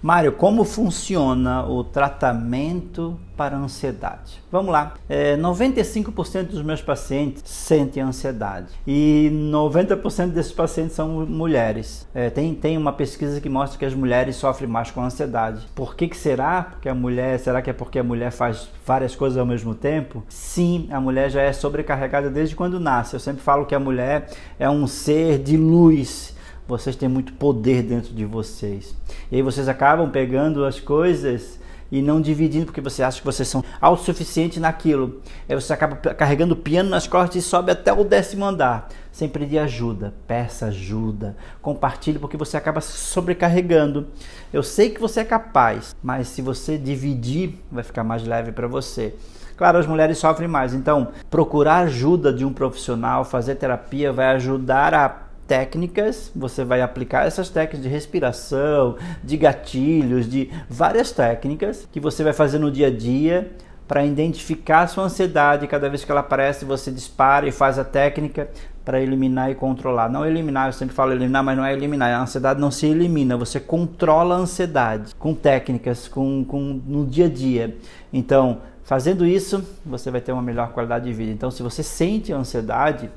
Mário, como funciona o tratamento para ansiedade? Vamos lá. É, 95% dos meus pacientes sentem ansiedade e 90% desses pacientes são mulheres. É, tem, tem uma pesquisa que mostra que as mulheres sofrem mais com ansiedade. Por que, que será? Porque a mulher, será que é porque a mulher faz várias coisas ao mesmo tempo? Sim, a mulher já é sobrecarregada desde quando nasce. Eu sempre falo que a mulher é um ser de luz vocês têm muito poder dentro de vocês. E aí vocês acabam pegando as coisas e não dividindo porque você acha que vocês são autossuficientes naquilo. Aí você acaba carregando o piano nas costas e sobe até o décimo andar, sem pedir ajuda. Peça ajuda, compartilhe porque você acaba se sobrecarregando. Eu sei que você é capaz, mas se você dividir, vai ficar mais leve para você. Claro, as mulheres sofrem mais, então procurar ajuda de um profissional, fazer terapia vai ajudar a técnicas, você vai aplicar essas técnicas de respiração, de gatilhos, de várias técnicas que você vai fazer no dia a dia para identificar a sua ansiedade. Cada vez que ela aparece, você dispara e faz a técnica para eliminar e controlar. Não eliminar, eu sempre falo eliminar, mas não é eliminar. A ansiedade não se elimina, você controla a ansiedade com técnicas, com, com no dia a dia. Então, fazendo isso, você vai ter uma melhor qualidade de vida. Então, se você sente ansiedade,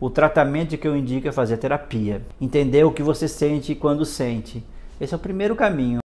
o tratamento que eu indico é fazer terapia, entender o que você sente e quando sente. Esse é o primeiro caminho.